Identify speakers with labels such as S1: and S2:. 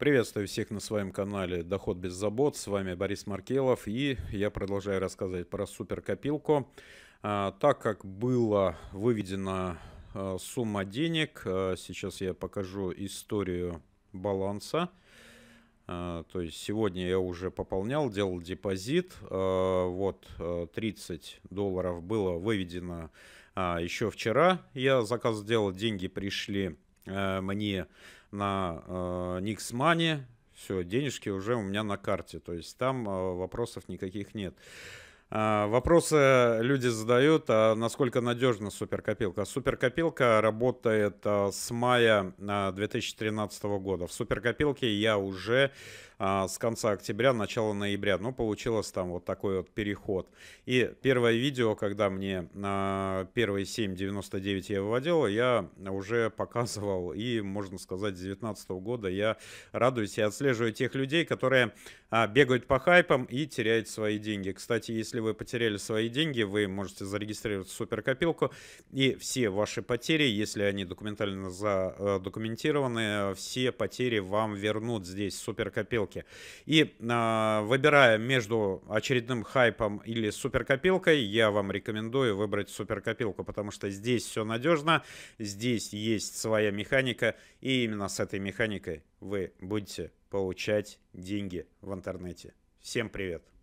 S1: Приветствую всех на своем канале «Доход без забот». С вами Борис Маркелов и я продолжаю рассказывать про суперкопилку. А, так как была выведена сумма денег, а, сейчас я покажу историю баланса. А, то есть сегодня я уже пополнял, делал депозит. Вот 30 долларов было выведено еще вчера. Я заказ сделал, деньги пришли э, мне на э, Никсмане, все, денежки уже у меня на карте, то есть там э, вопросов никаких нет. А, вопросы люди задают, а насколько надежна суперкопилка. Суперкопилка работает а, с мая 2013 а, года. В суперкопилке я уже с конца октября, начала ноября, ну, получилось там вот такой вот переход. И первое видео, когда мне первые 7,99 я выводил, я уже показывал, и, можно сказать, с 2019 года я радуюсь и отслеживаю тех людей, которые бегают по хайпам и теряют свои деньги. Кстати, если если вы потеряли свои деньги, вы можете зарегистрировать суперкопилку, и все ваши потери, если они документально задокументированы, э, все потери вам вернут здесь суперкопилки. И а, выбирая между очередным хайпом или суперкопилкой, я вам рекомендую выбрать суперкопилку, потому что здесь все надежно, здесь есть своя механика, и именно с этой механикой вы будете получать деньги в интернете. Всем привет!